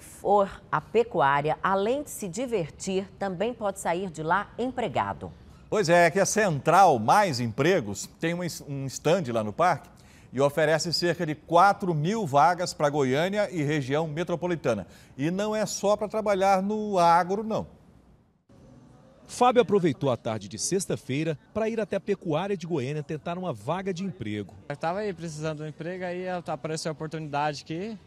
for à pecuária, além de se divertir, também pode sair de lá empregado. Pois é, que a Central Mais Empregos tem um estande lá no parque e oferece cerca de 4 mil vagas para Goiânia e região metropolitana. E não é só para trabalhar no agro, não. Fábio aproveitou a tarde de sexta-feira para ir até a pecuária de Goiânia tentar uma vaga de emprego. Eu estava aí precisando de um emprego, aí apareceu a oportunidade aqui.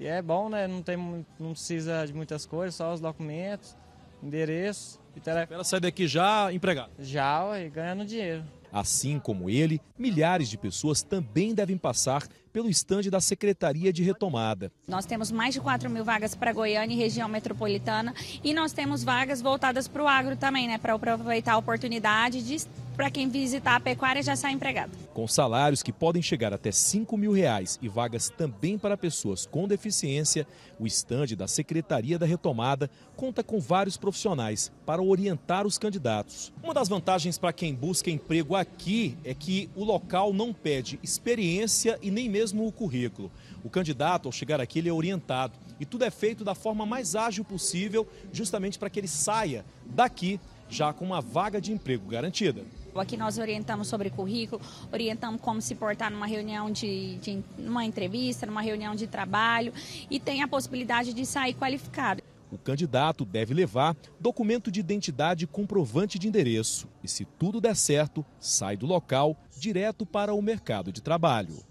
E é bom, né? Não, tem, não precisa de muitas coisas, só os documentos, endereço e telefone. Ela sai daqui já empregado? Já, e ganhando dinheiro. Assim como ele, milhares de pessoas também devem passar pelo estande da Secretaria de Retomada. Nós temos mais de 4 mil vagas para Goiânia e região metropolitana e nós temos vagas voltadas para o agro também, né? Para aproveitar a oportunidade de para quem visitar a pecuária já sai empregado. Com salários que podem chegar até 5 mil reais e vagas também para pessoas com deficiência, o estande da Secretaria da Retomada conta com vários profissionais para orientar os candidatos. Uma das vantagens para quem busca emprego aqui é que o local não pede experiência e nem mesmo o currículo. O candidato, ao chegar aqui, ele é orientado e tudo é feito da forma mais ágil possível, justamente para que ele saia daqui já com uma vaga de emprego garantida. Aqui nós orientamos sobre currículo, orientamos como se portar numa reunião de, de numa entrevista, numa reunião de trabalho e tem a possibilidade de sair qualificado. O candidato deve levar documento de identidade comprovante de endereço e, se tudo der certo, sai do local direto para o mercado de trabalho.